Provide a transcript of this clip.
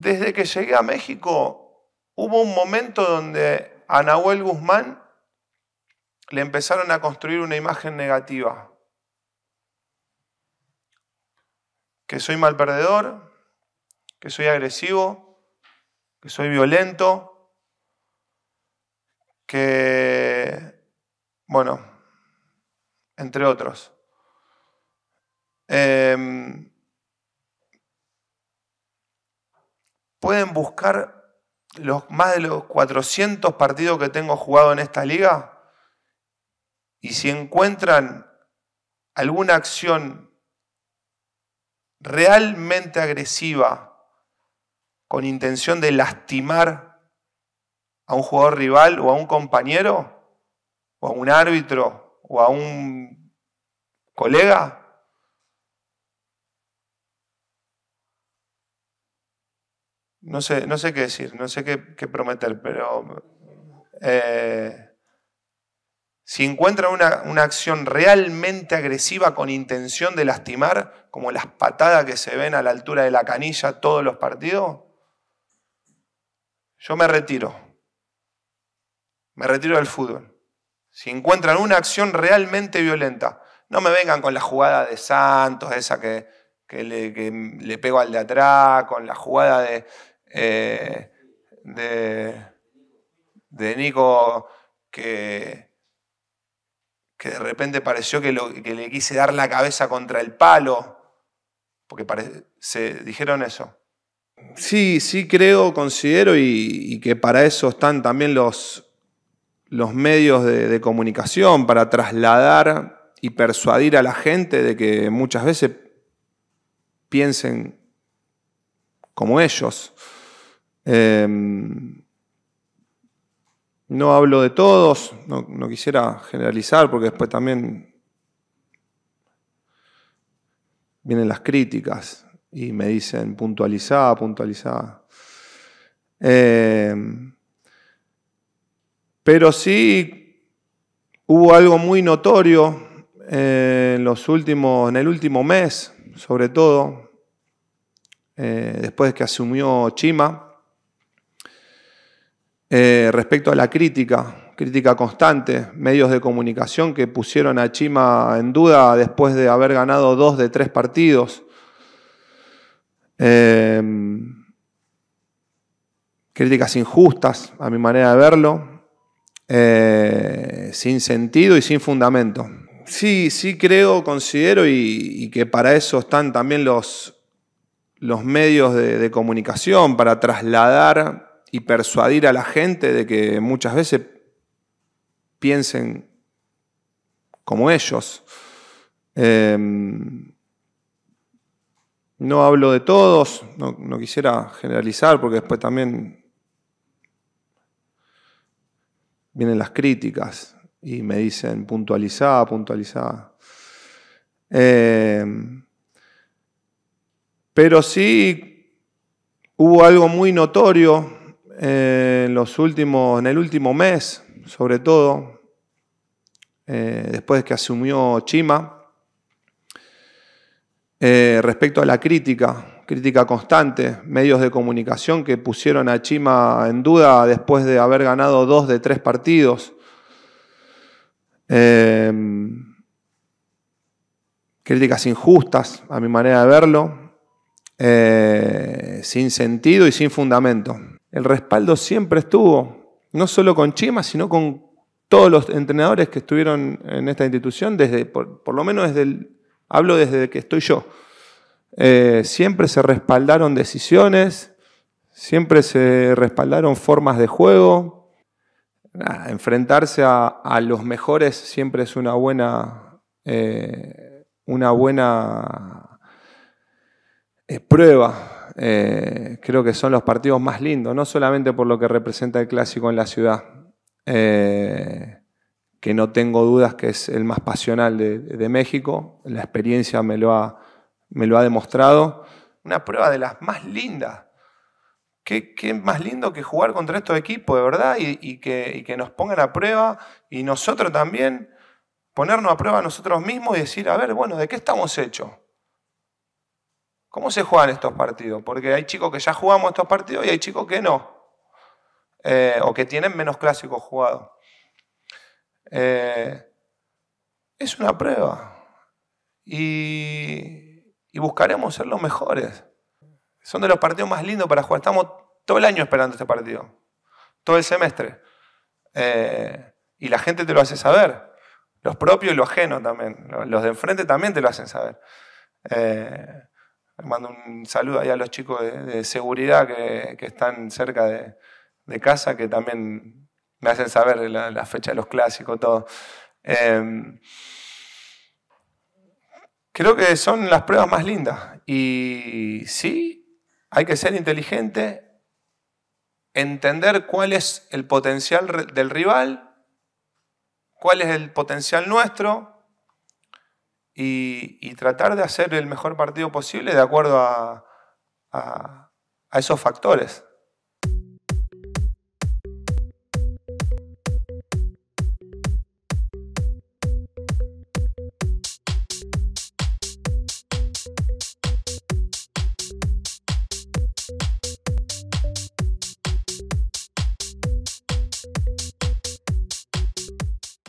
Desde que llegué a México hubo un momento donde a Nahuel Guzmán le empezaron a construir una imagen negativa. Que soy mal perdedor, que soy agresivo, que soy violento, que, bueno, entre otros. Eh, pueden buscar los más de los 400 partidos que tengo jugado en esta liga y si encuentran alguna acción realmente agresiva con intención de lastimar a un jugador rival o a un compañero o a un árbitro o a un colega, No sé, no sé qué decir, no sé qué, prometer, pero eh, si encuentran una, acción realmente agresiva con intención de lastimar, como las patadas que se ven a la altura de la canilla todos los partidos, yo me retiro. Me retiro del fútbol. Si encuentran una acción realmente violenta, no me vengan con la jugada de Santos, esa que, le, que le pego al de atrás, con la jugada de, eh, de, Nico que, que de repente pareció que, le quise dar la cabeza contra el palo, porque se dijeron eso. Sí, sí creo, considero y, que para eso están también los, los medios de comunicación, para trasladar y persuadir a la gente de que muchas veces piensen como ellos. Em, no hablo de todos, no, quisiera generalizar porque después también vienen las críticas y me dicen puntualizada, puntualizada. Em, pero sí hubo algo muy notorio en, los últimos, en el último mes, sobre todo, eh, después de que asumió Chima eh, respecto a la crítica, crítica constante, medios de comunicación que pusieron a Chima en duda después de haber ganado dos de tres partidos. Eh, críticas injustas, a mi manera de verlo, eh, sin sentido y sin fundamento. Sí, sí creo, considero y, que para eso están también los, los medios de comunicación, para trasladar y persuadir a la gente de que muchas veces piensen como ellos. Em, no hablo de todos, no, quisiera generalizar porque después también vienen las críticas y me dicen puntualizada, puntualizada. Em, pero sí hubo algo muy notorio eh, en, los últimos, en el último mes, sobre todo, eh, después de que asumió Chima, eh, respecto a la crítica, crítica constante, medios de comunicación que pusieron a Chima en duda después de haber ganado dos de tres partidos. críticas injustas, a mi manera de verlo, sin sentido y sin fundamento el respaldo siempre estuvo, no solo con Chima, sino con todos los entrenadores que estuvieron en esta institución, desde, por, lo menos desde el, hablo desde que estoy yo. Eh, siempre se respaldaron decisiones, siempre se respaldaron formas de juego. enfrentarse a, los mejores siempre es una buena, eh, una buena eh, prueba eh, creo que son los partidos más lindos, no solamente por lo que representa el clásico en la ciudad, eh, que no tengo dudas que es el más pasional de, México, la experiencia me lo, ha, demostrado, una prueba de las más lindas. Qué, más lindo que jugar contra estos equipos, de verdad, y, que, y que nos pongan a prueba y nosotros también ponernos a prueba nosotros mismos y decir, a ver, bueno, ¿de qué estamos hechos? ¿Cómo se juegan estos partidos? Porque hay chicos que ya jugamos estos partidos y hay chicos que no. Eh, o que tienen menos clásicos jugados. Eh, es una prueba. Y, buscaremos ser los mejores. Son de los partidos más lindos para jugar. Estamos todo el año esperando este partido. Todo el semestre. Eh, y la gente te lo hace saber. Los propios y los ajenos también. Los de enfrente también te lo hacen saber mando un saludo ahí a los chicos de, seguridad que, están cerca de, casa, que también me hacen saber la, fecha de los clásicos, todo. Em, creo que son las pruebas más lindas. Y sí, hay que ser inteligente, entender cuál es el potencial del rival, cuál es el potencial nuestro, y, tratar de hacer el mejor partido posible de acuerdo a, a esos factores.